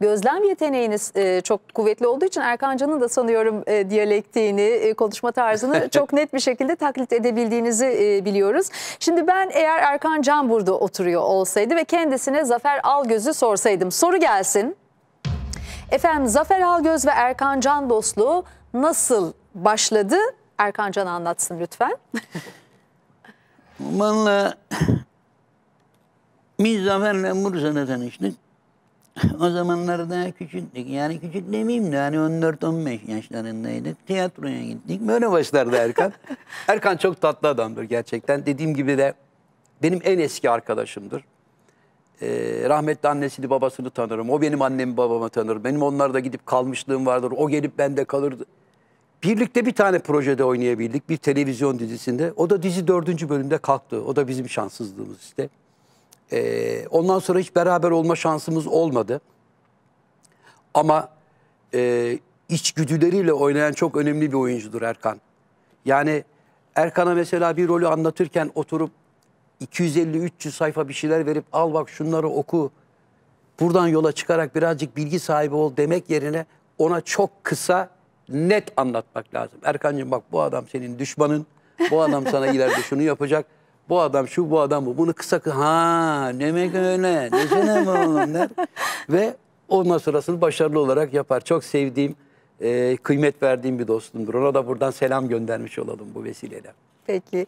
gözlem yeteneğiniz e, çok kuvvetli olduğu için Erkan Can'ın da sanıyorum e, diyalektiğini, e, konuşma tarzını çok net bir şekilde taklit edebildiğinizi e, biliyoruz. Şimdi ben eğer Erkan Can burada oturuyor olsaydı ve kendisine Zafer Algöz'ü sorsaydım. Soru gelsin. Efendim Zafer Algöz ve Erkan Can dostluğu nasıl başladı? Erkan Can anlatsın lütfen. Valla biz Zafer'le Bursa'da tanıştık. o zamanlar daha küçüktük. Yani küçük demeyeyim de hani 14-15 yaşlarındaydık. Tiyatroya gittik. Böyle başlardı Erkan. Erkan çok tatlı adamdır gerçekten. Dediğim gibi de benim en eski arkadaşımdır. Ee, rahmetli annesini babasını tanırım. O benim annemi babamı tanır. Benim onlarda gidip kalmışlığım vardır. O gelip bende kalırdı. Birlikte bir tane projede oynayabildik. Bir televizyon dizisinde. O da dizi dördüncü bölümde kalktı. O da bizim şanssızlığımız işte. E, ondan sonra hiç beraber olma şansımız olmadı. Ama e, içgüdüleriyle oynayan çok önemli bir oyuncudur Erkan. Yani Erkan'a mesela bir rolü anlatırken oturup 250-300 sayfa bir şeyler verip al bak şunları oku. Buradan yola çıkarak birazcık bilgi sahibi ol demek yerine ona çok kısa net anlatmak lazım. Erkancığım bak bu adam senin düşmanın. Bu adam sana ileride şunu yapacak bu adam şu bu adam bu bunu kısa ha demek öyle ne mi oğlum der. Ve ondan sonrasını başarılı olarak yapar. Çok sevdiğim e, kıymet verdiğim bir dostumdur. Ona da buradan selam göndermiş olalım bu vesileyle. Peki.